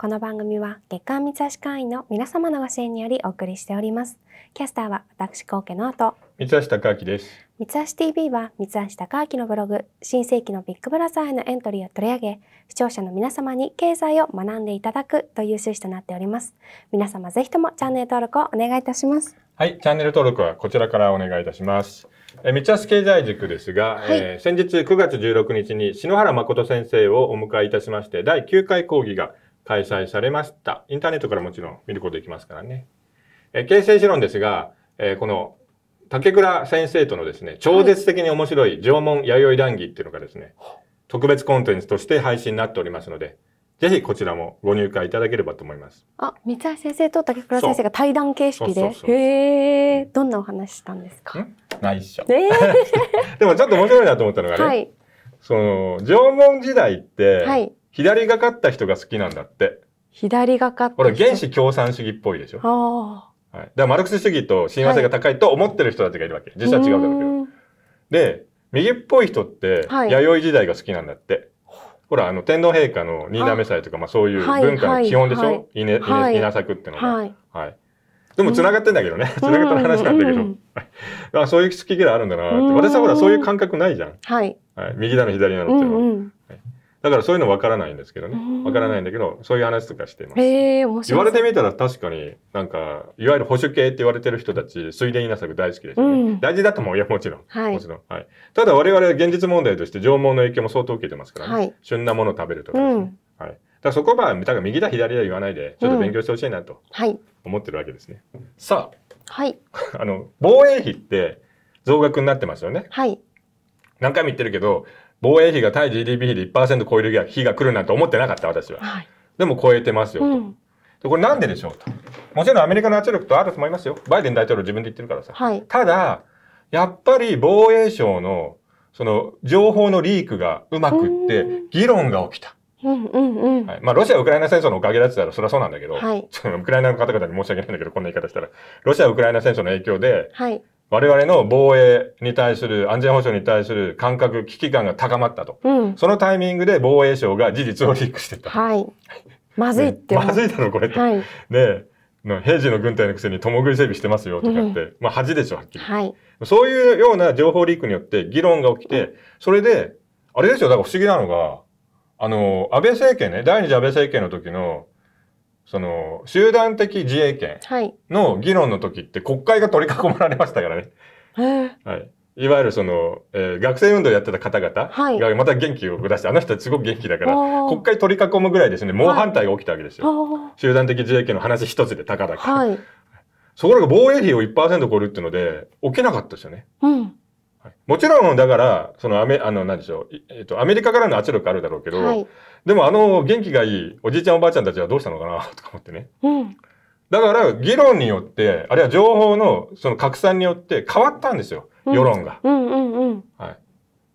この番組は月刊三橋会員の皆様のご支援によりお送りしております。キャスターは私、高家の後。三橋貴明です。三橋 TV は三橋貴明のブログ、新世紀のビッグブラザーへのエントリーを取り上げ、視聴者の皆様に経済を学んでいただくという趣旨となっております。皆様ぜひともチャンネル登録をお願いいたします。はい、チャンネル登録はこちらからお願いいたします。え三橋経済塾ですが、はい、えー、先日9月16日に篠原誠先生をお迎えいたしまして、第9回講義が開催されました。インターネットからもちろん見ることできますからね。えー、形成史論ですが、えー、この竹倉先生とのですね、超絶的に面白い縄文弥生談義っていうのがですね、はい、特別コンテンツとして配信になっておりますので、ぜひこちらもご入会いただければと思います。あ、三橋先生と竹倉先生が対談形式で。へえ、どんなお話したんですか。内緒。えー、でもちょっと面白いなと思ったのがね、はい、その縄文時代って、はい、左がかった人が好きなんだって。左がかったこれ原始共産主義っぽいでしょ。ああ。はい。だからマルクス主義と親和性が高いと思ってる人たちがいるわけ。はい、実は違うだろうけど。で、右っぽい人って、弥生時代が好きなんだって。はいほら、あの、天皇陛下の新滑祭とか、まあそういう文化の基本でしょ、はいはい、稲、作ってのが。はい。はい。でも繋がってんだけどね。繋がった話なんだけど。あそういう好き嫌いあるんだなって。私はほら、そういう感覚ないじゃん。はい。はい、右だの左なのっていうのは。だからそういうの分からないんですけどね。分からないんだけど、そういう話とかしてます。えー、面白い。言われてみたら確かになんか、いわゆる保守系って言われてる人たち、水田稲作大好きですね。うん、大事だと思う。いや、もちろん。はい、もちろん。はい。ただ我々は現実問題として縄文の影響も相当受けてますからね。はい、旬なものを食べるとかですね。うん、はい。だそこは、だから右だ左だ言わないで、ちょっと勉強してほしいなと、はい。思ってるわけですね。うん、さあ。はい。あの、防衛費って増額になってますよね。はい。何回も言ってるけど、防衛費が対 GDP 比で1%超える日が来るなんて思ってなかった私は、はい、でも超えてますよと、うん、でこれなんででしょうともちろんアメリカの圧力とあると思いますよバイデン大統領自分で言ってるからさ、はい、ただやっぱり防衛省のその情報のリークがうまくって議論が起きた。うんうんうんまあ、ロシア・ウクライナ戦争のおかげだって言ったら、そりゃそうなんだけど、はい、ウクライナの方々に申し訳ないんだけど、こんな言い方したら、ロシア・ウクライナ戦争の影響で、はい、我々の防衛に対する、安全保障に対する感覚、危機感が高まったと。うん、そのタイミングで防衛省が事実をリークしてた。はい。まずいってまずいだろ、これって。はい、で、平時の軍隊のくせに共食い整備してますよとかって、まあ恥でしょ、はっきり。はい。そういうような情報リークによって議論が起きて、それで、あれですよ、だから不思議なのが、あの、安倍政権ね、第二次安倍政権の時の、その、集団的自衛権の議論の時って国会が取り囲まれましたからね。はい。いわゆるその、えー、学生運動やってた方々がまた元気を出して、はい、あの人はすごく元気だから、国会取り囲むぐらいですね、猛反対が起きたわけですよ。集団的自衛権の話一つでたかだか。はい、そこらが防衛費を1%超えるっていうので、起きなかったですよね。うんもちろん、だから、そのアメ、あの、なんでしょう、えっと、アメリカからの圧力あるだろうけど、はい、でもあの元気がいいおじいちゃんおばあちゃんたちはどうしたのかな とか思ってね。うん、だから議論によって、あるいは情報のその拡散によって変わったんですよ、うん、世論が。うんうんうん、はい。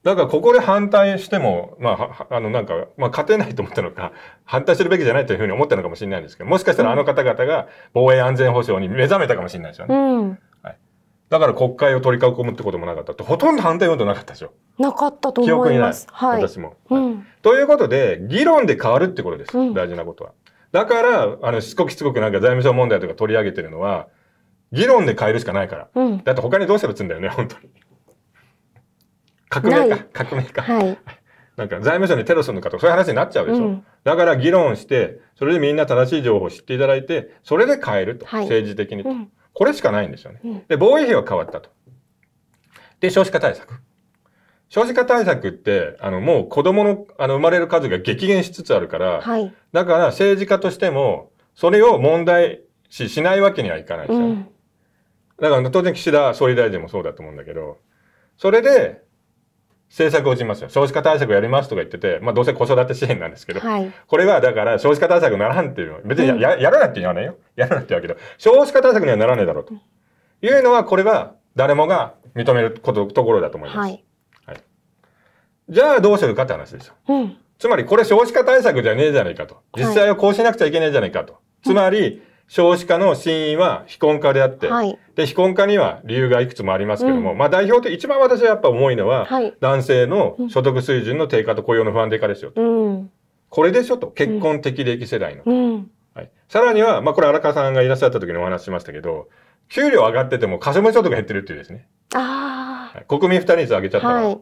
だからここで反対しても、まあ、あのなんか、まあ勝てないと思ったのか、反対するべきじゃないというふうに思ったのかもしれないんですけど、もしかしたらあの方々が防衛安全保障に目覚めたかもしれないですよね。うんだから国会を取り囲むってこともなかったほとんど反対運動なかったでしょなかったと思います記憶にない、はい、私も、はいうん、ということで、議論で変わるってことです。大事なことは。だから、あの、しつこくしつこくなんか財務省問題とか取り上げてるのは、議論で変えるしかないから。うん、だって他にどうすればいんだよね、本当に。革命か。革命か。はい。なんか財務省にテロするのかとかそういう話になっちゃうでしょ。うん、だから議論して、それでみんな正しい情報を知っていただいて、それで変えると。はい、政治的にと、うん、これしかないんですよね。で、防衛費は変わったと。で、少子化対策。少子化対策って、あの、もう子供の、あの、生まれる数が激減しつつあるから、はい、だから政治家としても、それを問題視しないわけにはいかないですよ、ね、うん、だから当然岸田総理大臣もそうだと思うんだけど、それで、政策を打ちますよ。少子化対策やりますとか言ってて、まあどうせ子育て支援なんですけど、はい、これはだから少子化対策ならんっていう、別にやややらなって言わないよ。やらなって言うけど、少子化対策にはならねえだろうと。いうのは、これは誰もが認めることところだと思います。はいじゃあどうするかって話ですよ。うん、つまりこれ少子化対策じゃねえじゃないかと。実際はこうしなくちゃいけないじゃないかと。はい、つまり、少子化の真因は非婚化であって、はい、で非婚化には理由がいくつもありますけども、うん、まあ代表って一番私はやっぱ重いのは、はい、男性の所得水準の低下と雇用の不安低下ですよと、うん、これでしょと結婚適齢期世代の、うんはい、さらには、まあ、これ荒川さんがいらっしゃった時にお話ししましたけど給料上がってても過疎所得減ってるっていうですねあ、はい、国民負担率上げちゃったら、はい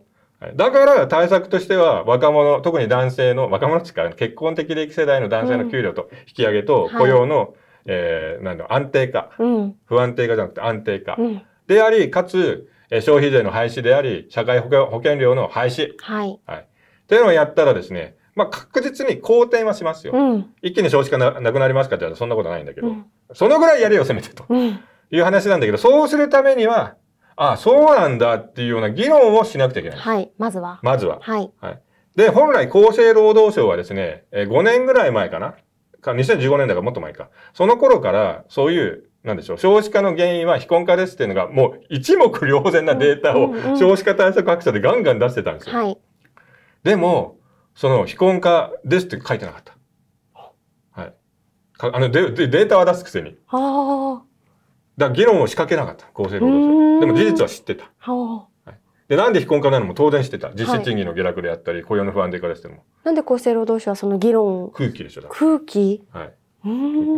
だから対策としては若者特に男性の若者っか結婚適齢期世代の男性の給料と引き上げと雇用の、うんはい、えー、なんだ安定化、うん、不安定化じゃなくて安定化、うん、でありかつ消費税の廃止であり社会保険保険料の廃止、はいはい、っていうのをやったらですねまあ、確実に好転はしますよ、うん、一気に少子化なくなりますかって言ったらそんなことないんだけど、そのぐらいやれよせめてと、いう話なんだけどそうするためにはあ、そうなんだっていうような議論をしなくちゃいけない。はい。まずは。まずは。はい。はい、で、本来厚生労働省はですね、えー、5年ぐらい前かな。か、2015年だからもっと前か。その頃から、そういう、なんでしょう、少子化の原因は非婚化ですっていうのが、もう一目瞭然なデータを少子化対策各社でガンガン出してたんですよ。はい。でも、その非婚化ですって書いてなかった。はい。あのデ、データは出すくせに。ああ。だ議論を仕掛けなかった、厚生労働省。でも事実は知ってた。はあ、い、で、なんで非婚化なのも当然知ってた。実質賃金の下落であったり、はい、雇用の不安でいかれしても。なんで厚生労働省はその議論を空気でしょ、だ空気はい。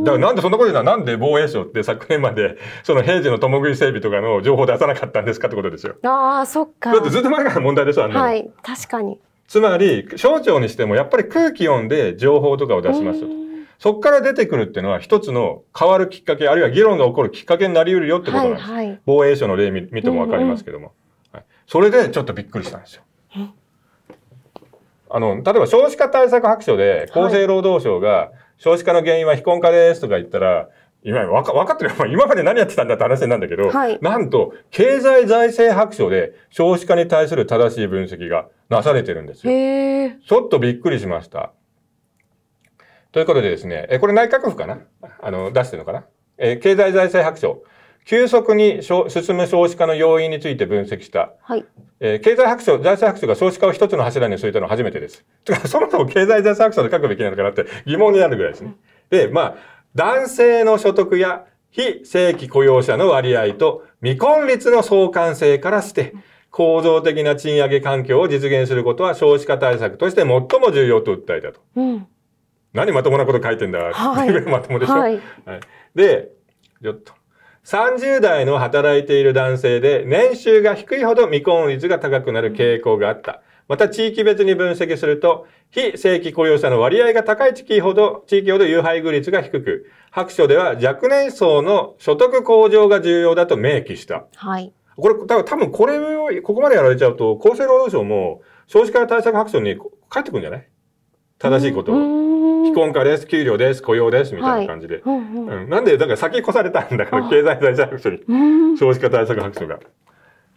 だからなんでそんなこと言うのはなんで防衛省って昨年まで その平時の共食い整備とかの情報出さなかったんですかってことですよ。ああ、そっか。だってずっと前から問題でしょ、あの。はい、確かに。つまり、省庁にしてもやっぱり空気読んで情報とかを出しますよと。そこから出てくるっていうのは一つの変わるきっかけ、あるいは議論が起こるきっかけになり得るよってことなんです。はいはい、防衛省の例見見てもわかりますけども、はい。それでちょっとびっくりしたんですよ。あの、例えば少子化対策白書で厚生労働省が少子化の原因は非婚化ですとか言ったら、今、わか、分かってるよ。今まで何やってたんだって話なんだけど、はい、なんと、経済財政白書で少子化に対する正しい分析がなされてるんですよ。ちょっとびっくりしました。ということでですね、えこれ内閣府かなあの、出してるのかなえ経済財政白書。急速に進む少子化の要因について分析した。はい。えー、経済白書、財政白書が少子化を一つの柱に据えたのは初めてです。てか、そもそも経済財政白書で書くべきなのかなって疑問になるぐらいですね。で、まあ、男性の所得や非正規雇用者の割合と未婚率の相関性からして、構造的な賃上げ環境を実現することは少子化対策として最も重要と訴えたと。うん何まともなこと書いてんだ、はい、まともでしょ、はい、はい、でちょっと30代の働いている男性で年収が低いほど未婚率が高くなる傾向があった。また地域別に分析すると、非正規雇用者の割合が高い地域ほど、地域ほど有配偶率が低く、白書では若年層の所得向上が重要だと明記した。はい。これ、多分これを、ここまでやられちゃうと、厚生労働省も少子化対策白書に帰ってくるんじゃない正しいことを。既婚化です、給料です、雇用です、みたいな感じで。うんなんで、だから先越されたんだから、経済財政白書に、少子化対策白書が。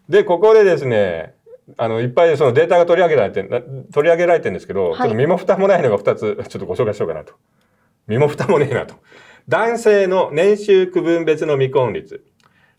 で、ここでですね、あの、いっぱいそのデータが取り上げられて、取り上げられてるんですけど、はい、ちょっと身も蓋もないのが2つ、ちょっとご紹介しようかなと。身も蓋もねえなと。男性の年収区分別の未婚率。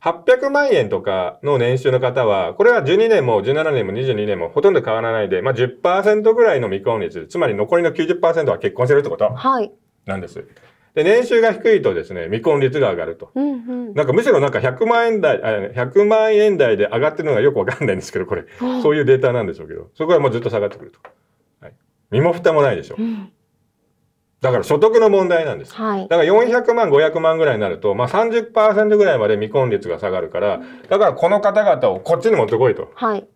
800万円とかの年収の方は、これは12年も17年も22年もほとんど変わらないで、まあ10%ぐらいの未婚率、つまり残りの90%は結婚してるってことはい。なんです。はいで年収が低いとですね未婚率が上がると、うんうん、なんかむしろなんか100万円台100万円台で上がってるのがよくわかんないんですけどこれ、そういうデータなんでしょうけどそこはもうずっと下がってくると、はい、身も蓋もないでしょう、うんだから所得の問題なんです。はい、だから400万、500万ぐらいになると、まあ30%ぐらいまで未婚率が下がるから、だからこの方々をこっちに持ってこいと。はい。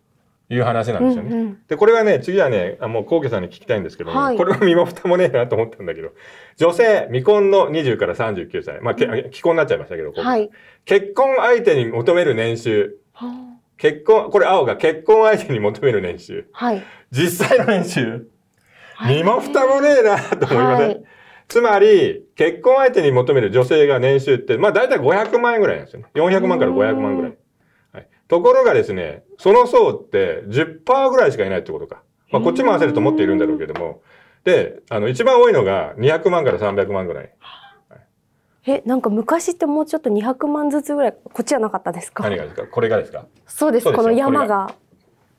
いう話なんですよね。うんうん、で、これはね、次はね、もう、高家さんに聞きたいんですけども、はい、これは身も蓋もねえなと思ったんだけど、女性、未婚の20から39歳、まあ、既婚になっちゃいましたけど、はい、結婚相手に求める年収、結婚、これ青が結婚相手に求める年収、はい、実際の年収、身も蓋もねえなと思いません、はい、つまり、結婚相手に求める女性が年収って、まあ大体500万円ぐらいなんですよね。400万から500万ぐらい。はい、ところがですね、その層って10%ぐらいしかいないってことか。まあこっちも合わせると思っているんだろうけども。で、あの、一番多いのが200万から300万ぐらい。はい、え、なんか昔ってもうちょっと200万ずつぐらい、こっちはなかったですか何がですかこれがですかそうですこの山が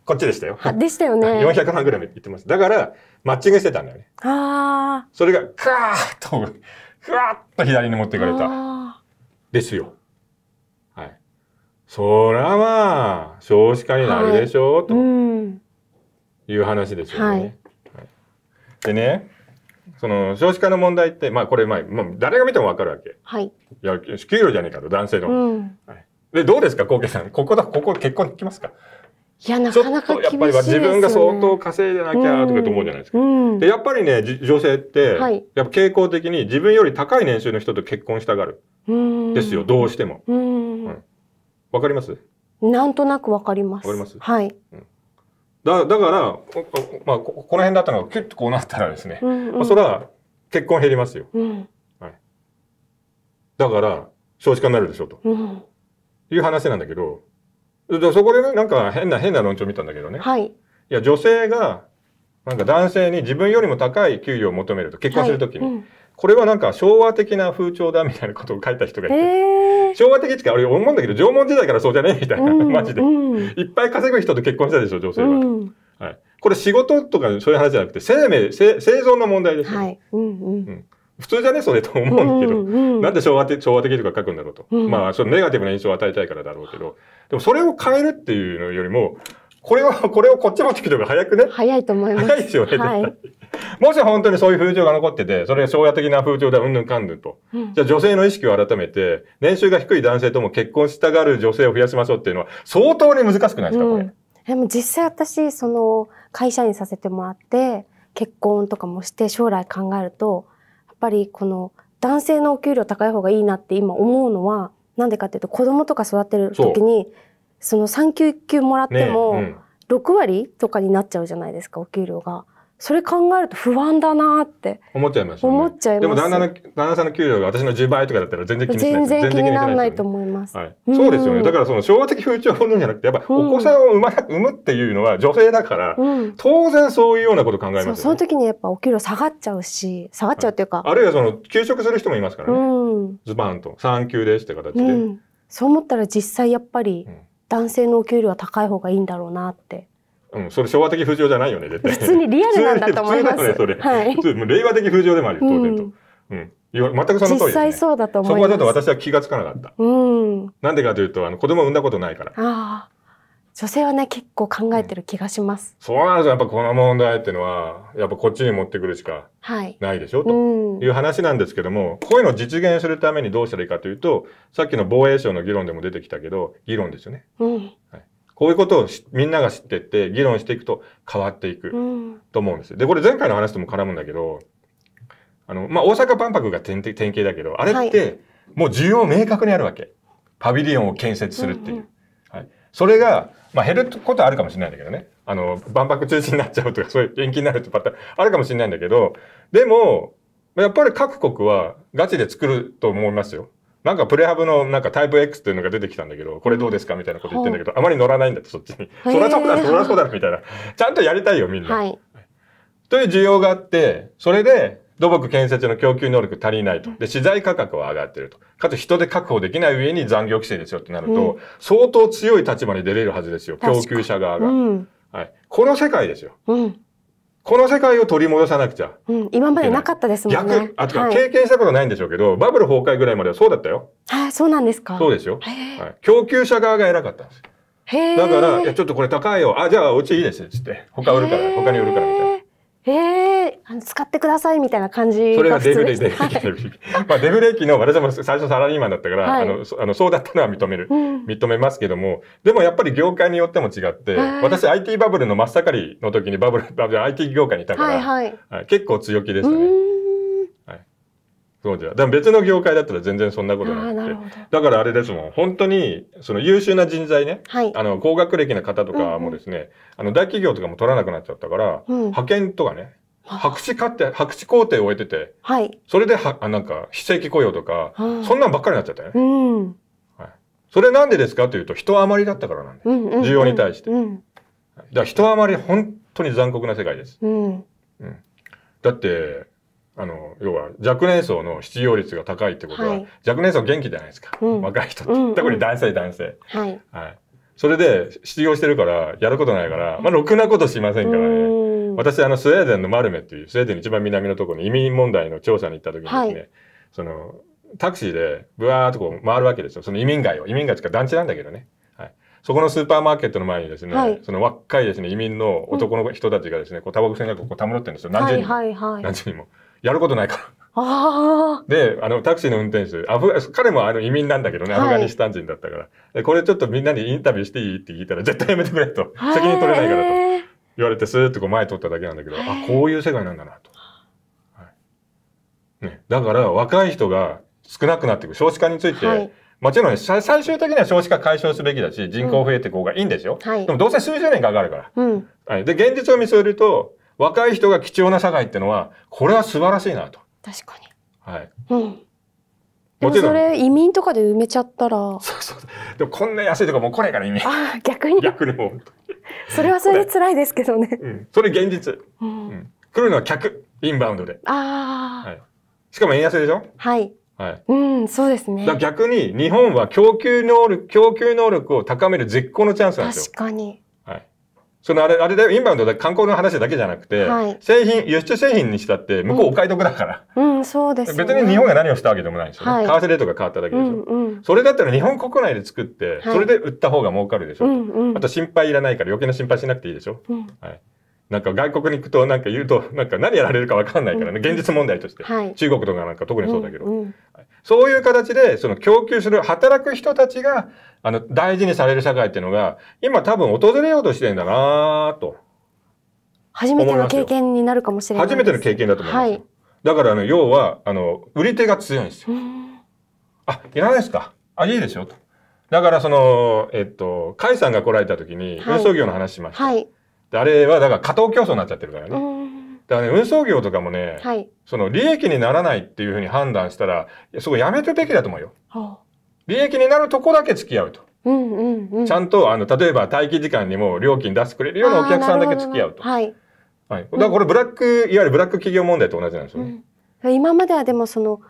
こっちでしたよ。でしたよね。400万ぐらい言ってます。だから、マッチングしてたんだよね。あそれが、カーッと、ふーっと左に持ってかれた。ですよ。はい。そゃまあ、少子化になるでしょう、という話ですよね。はいはい、でね、その少子化の問題って、まあこれ、まあ、もう誰が見てもわかるわけ。はい。いや、給料じゃねえかと、男性の。うん、はい、で、どうですか、コウケさん。ここだ、ここ結婚できますかいや、なかなか、ね、やっぱり自分が相当稼いでなきゃとかと思うじゃないですか。で、やっぱりね、女性って、はい、やっぱ傾向的に自分より高い年収の人と結婚したがる。ですよ、どうしても。わ、うん、かりますなんとなくわかります。わかりますはい。うんだだから、まあ、この辺だったのがキュッとこうなったらですね、うんうん、まあ、それは結婚減りますよ、うん、はい、だから少子化になるでしょうと、うん、いう話なんだけどでそこでねなんか変な変な論調見たんだけどね、はい、いや女性がなんか男性に自分よりも高い給与を求めると結婚するときに、はいうん、これはなんか昭和的な風潮だみたいなことを書いた人がいて、昭和的ってか俺思うんだけど縄文時代からそうじゃねえみたいな、うん、マジで、うん、いっぱい稼ぐ人と結婚したでしょ女性は、はい、これ仕事とかそういう話じゃなくて生命生生存の問題ですよ、はいうんうんうん、普通じゃねそれと思うんだけど、うんうん、なんで昭和的昭和的とか書くんだろうと、うん、まあそのネガティブな印象を与えたいからだろうけどでもそれを変えるっていうのよりもこれは これをこっち持ってきて方が早くね早いと思います早いですよね、はい、もし本当にそういう風潮が残っててそれが昭和的な風潮でうんぬんかんぬんと、うん、じゃあ女性の意識を改めて年収が低い男性とも結婚したがる女性を増やしましょうっていうのは相当に難しくないですか、これ、うん、でも実際私その会社員させてもらって結婚とかもして将来考えるとぱりこの男性のお給料高い方がいいなって今思うのは何でかっていうと子供とか育てる時にその産休1級もらっても6割とかになっちゃうじゃないですかお給料が。それ考えると不安だなって思っちゃいます、ね、思っちゃいますでも旦那の旦那さんの給料が私の10倍とかだったら全然気にしない全然気にならないと思います、はい、そうですよねだからその昭和的風潮を生むんじゃなくてやっぱお子さんを産ま産むっていうのは女性だから、うん、当然そういうようなこと考えます、ね、その時にやっぱお給料下がっちゃうし下がっちゃうっていうか、はい、あるいはその休職する人もいますからね、うん、ズバンと産休ですって形で、うん、そう思ったら実際やっぱり男性のお給料は高い方がいいんだろうなってうん、それ昭和的風潮じゃないよね、絶対。普通にリアルなんだと思います。普通ね、それ。はい、令和的風潮でもある、よ、当然と。うん。全くその通り、そとそこはちょっと私は気がつかなかった。うん。なんでかというと、あの、子供産んだことないから。ああ。女性はね、結構考えてる気がします。うん、そうなんですよ。やっぱこの問題っていうのは、やっぱこっちに持ってくるしかないでしょ、はい、という話なんですけども、こういうのを実現するためにどうしたらいいかというと、さっきの防衛省の議論でも出てきたけど、議論ですよね。うん。はいこういうことをみんなが知ってって議論していくと変わっていくと思うんです。でこれ前回の話とも絡むんだけどあの、まあ、大阪万博が典型だけどあれってもう需要明確にあるわけ。パビリオンを建設するっていう。うんうん、はい、それが、まあ、減ることはあるかもしれないんだけどね。あの万博中止になっちゃうとかそういう延期になるってパターンあるかもしれないんだけどでもやっぱり各国はガチで作ると思いますよ。なんかプレハブのなんかタイプ X っていうのが出てきたんだけど、これどうですかみたいなこと言ってんだけど、あまり乗らないんだと、そっちに。そりゃそうだ、そりゃそうだ、みたいな。ちゃんとやりたいよ、みんな。はい、という需要があって、それで土木建設の供給能力足りないと。で、資材価格は上がってると。かつ人で確保できない上に残業規制ですよってなると、相当強い立場に出れるはずですよ。供給者側が。うん、はい。この世界ですよ。うん、この世界を取り戻さなくちゃ。うん、今までなかったですもんね。逆、あ、とか、経験したことないんでしょうけど、バブル崩壊ぐらいまではそうだったよ。はい、そうなんですか。そうですよ。はい、供給者側が偉かったんです。へだから、いや、ちょっとこれ高いよ。あ、じゃあ、うちいいです。つって。他売るから、他に売るから、みたいな。へえ、あの使ってくださいみたいな感じそれがデブレキ、デブレキ、デブまあデブレキの私も最初サラリーマンだったから、はい、あのあのそうだったのは認める、うん、認めますけども、でもやっぱり業界によっても違って、私 IT バブルの真っ盛りの時にバブル、バブル IT 業界にいたから、はいはい、結構強気でしたね。うじゃ。でも別の業界だったら全然そんなことなくて。だからあれですもん。本当に、その優秀な人材ね。はい、あの、高学歴な方とかもですね、うんうん、あの、大企業とかも取らなくなっちゃったから、うん、派遣とかね。白紙買って、白紙工程を終えてて、はい。それでは、あなんか、非正規雇用とか、そんなんばっかりになっちゃったよね。うん。はい。それなんでですかというと、人余りだったからなんで。うん、うん、需要に対して。うん。だから人余り、本当に残酷な世界です。うん。うん。だって、あの要は若年層の失業率が高いってことは、はい、若年層元気じゃないですか、うん、若い人って、特に男性男性、はい、はい、それで失業してるからやることないから、まあ、ろくなことしませんからね私あのスウェーデンのマルメっていうスウェーデンの一番南のところに移民問題の調査に行った時にですね、はい、そのタクシーでぶわーっとこう回るわけですよその移民街を移民街っていうか団地なんだけどね、はい、そこのスーパーマーケットの前にですね、はい、その若いですね移民の男の人たちがですね、こうタバコ吸いながらこうたむろってるんですよ何十人も、はいはいはい、何十人も。やることないから。あであのタクシーの運転手アフ彼もあの移民なんだけどね、アフガニスタン人だったからでこれちょっとみんなにインタビューしていいって聞いたら絶対やめてくれと責任取れないからと言われてスーッとこう前取っただけなんだけどあこういう世界なんだなと、はい、ね、だから若い人が少なくなっていく少子化について、はい、もちろん最終的には少子化解消すべきだし人口増えていく方がいいんですよ、うんはい、でもどうせ数十年かかるから、うん、はい、で現実を見据えると若い人が貴重な社会ってのはこれは素晴らしいなと確かにはい、うん、ろん。それ移民とかで埋めちゃったらそうそうでもこんな安いとかもう来ないから移民ああ、逆に逆にそれはそれで辛いですけどね、うん、それ現実、うん、うん、来るのは客インバウンドでああ、はい、しかも円安でしょはいはい。うん、そうですね。逆に日本は供給能力、供給能力を高める絶好のチャンスなんですよ。確かに。そのあれ、あれだよ、インバウンドで観光の話だけじゃなくて、はい、製品、輸出製品にしたって、向こうお買い得だから。うん、うん、そうです、ね、別に日本が何をしたわけでもないんですよね。はい、為替レートが変わっただけでしょ。うんうん、それだったら日本国内で作って、それで売った方が儲かるでしょ。はい、あと心配いらないから余計な心配しなくていいでしょ。うん、はい。なんか外国に行くとなんか言うとなんか何やられるかわかんないからね、現実問題として、中国とかなんか特にそうだけど、そういう形で、その供給する、働く人たちが、あの、大事にされる社会っていうのが、今多分訪れようとしてんだなと。初めての経験になるかもしれない、初めての経験だと思います。はい、だから、あの、要は、あの、売り手が強いんですよ。あ、いらないですか。あ、いいでしょと。だから、その、えっと、甲斐さんが来られた時に、運送業の話しました。はい、はい、あれは、だから、過当競争になっちゃってるからね。だからね、運送業とかもね、はい、その利益にならないっていうふうに判断したら、そこやめてべきだと思うよ。利益になるとこだけ付き合うと。ちゃんとあの例えば待機時間にも料金出してくれるようなお客さんだけ付き合うと。はい。はい。だからこれブラック、うん、いわゆるブラック企業問題と同じなんですよね。うん、今まではでもその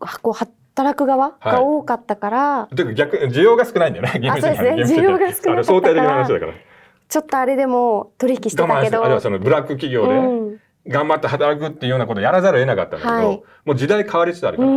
こう働く側が多かったから。はい、というか逆需要が少ないんだよね。あ、そうですね。需要が少ない。相対的な話だから。ちょっとあれでも取引してたけど。我慢あれはそのブラック企業で。うん頑張って働くっていうようなことをやらざるを得なかったんだけど、はい、もう時代変わりつつあるから。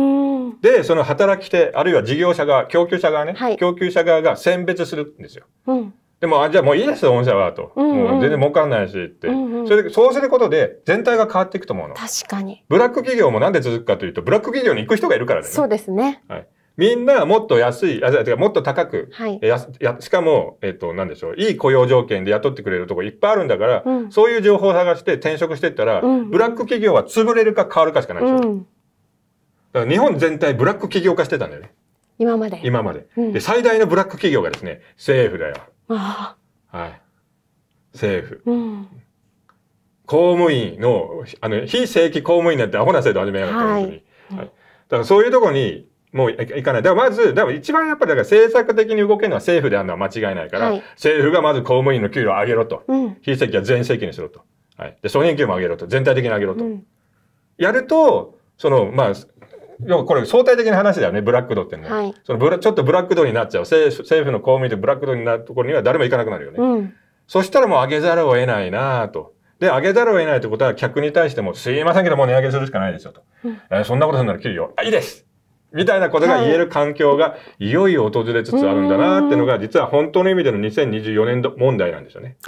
で、その働き手、あるいは事業者側、供給者側ね、はい、供給者側が選別するんですよ。うん、でも、あ、じゃあもういいですよ、御社は、と。うんうん、もう全然儲かんないし、って。うんうん、それで、そうすることで、全体が変わっていくと思うの。確かに。ブラック企業もなんで続くかというと、ブラック企業に行く人がいるからね。そうですね。はい。みんなもっと安い、あもっと高く、はい、ややしかも、えっ、と、なんでしょう、いい雇用条件で雇ってくれるとこいっぱいあるんだから、うん、そういう情報を探して転職してったら、うん、ブラック企業は潰れるか変わるかしかないでしょ。うん、だから日本全体ブラック企業化してたんだよね。今まで。今まで。で、最大のブラック企業がですね、政府だよ。はい。政府。うん公務員の、あの、非正規公務員なんてアホな制度始めやがった、はい、はい。だからそういうとこにもういかない。だからまず、でか一番やっぱりだから政策的に動けるのは政府であるのは間違いないから、はい、政府がまず公務員の給料を上げろと。うん、非正規は全正規にしろと。はい。で、総年給も上げろと。全体的に上げろと。うん、やると、その、まあ、要はこれ相対的な話だよね、ブラック度ってね。はい、そのブラちょっとブラック度になっちゃう。政政府の公務員でブラック度になるところには誰も行かなくなるよね。うん、そしたらもう上げざるを得ないなと。で、上げざるを得ないってことは客に対しても、すいませんけどもう値上げするしかないですよと。うん、えそんなことするなら給るあ、いいですみたいなことが言える環境がいよいよ訪れつつあるんだなってのが、実は本当の意味での2024年度問題なんですよね。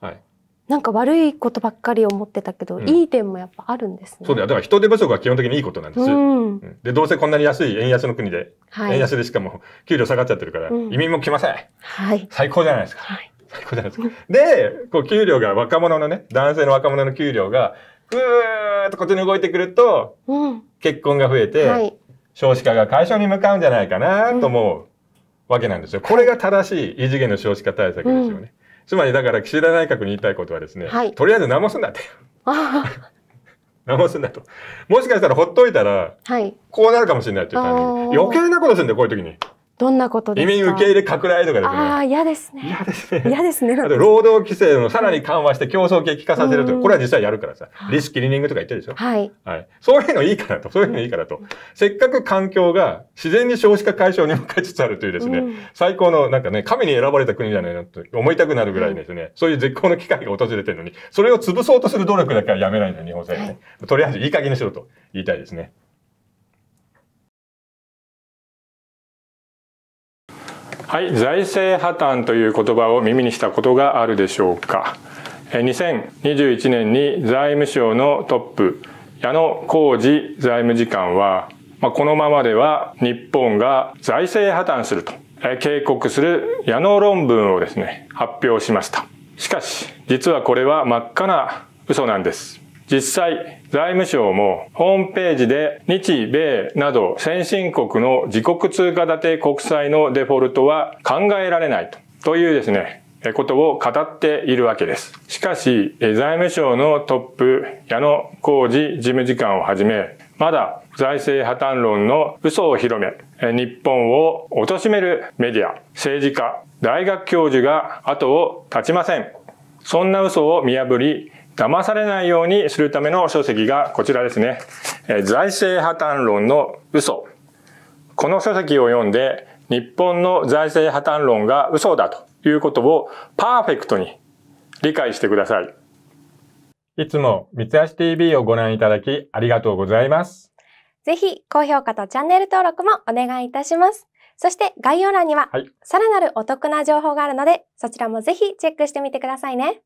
はい。なんか悪いことばっかり思ってたけど、うん、いい点もやっぱあるんですね。そうだよ。だから人手不足は基本的にいいことなんです。うん、で、どうせこんなに安い円安の国で、はい、円安でしかも給料下がっちゃってるから、移民も来ません。はい。最高じゃないですか。はい、最高じゃないですか。で、こう給料が若者のね、男性の若者の給料が、ふーっとこっちに動いてくると、うん、結婚が増えて、はい、少子化が解消に向かうんじゃないかなと思うわけなんですよ。これが正しい異次元の少子化対策ですよね。つまりだから岸田内閣に言いたいことはですね、はい、とりあえず何もすんだって。何も すんだと。もしかしたらほっといたら、はい、こうなるかもしれないっていうタイミング。余計なことすんだよ、こういう時に。どんなこと移民受け入れ拡大とかですね。ああ、嫌ですね。嫌ですね。嫌ですね。あと労働規制のさらに緩和して競争激化させるとか、これは実際やるからさ、リスキリニングとか言ってるでしょはい。はい。そういうのいいからと、そういうのいいからと。せっかく環境が自然に少子化解消に向かいつつあるというですね、最高のなんかね、神に選ばれた国じゃないのと思いたくなるぐらいですね、そういう絶好の機会が訪れてるのに、それを潰そうとする努力だけはやめないんだよ、日本政府とりあえずいい加減にしろと言いたいですね。はい、財政破綻という言葉を耳にしたことがあるでしょうか。2021年に財務省のトップ、矢野浩二財務次官は、まあ、このままでは日本が財政破綻すると、警告する矢野論文をですね、発表しました。しかし、実はこれは真っ赤な嘘なんです。実際、財務省もホームページで日米など先進国の自国通貨建て国債のデフォルトは考えられないとというですね、ことを語っているわけです。しかし、財務省のトップ、矢野浩二事務次官をはじめ、まだ財政破綻論の嘘を広め、日本を貶めるメディア、政治家、大学教授が後を絶ちません。そんな嘘を見破り、騙されないようにするための書籍がこちらですね。財政破綻論の嘘。この書籍を読んで、日本の財政破綻論が嘘だということをパーフェクトに理解してください。いつも三橋 TV をご覧いただきありがとうございます。ぜひ高評価とチャンネル登録もお願いいたします。そして概要欄には、さらなるお得な情報があるので、そちらもぜひチェックしてみてくださいね。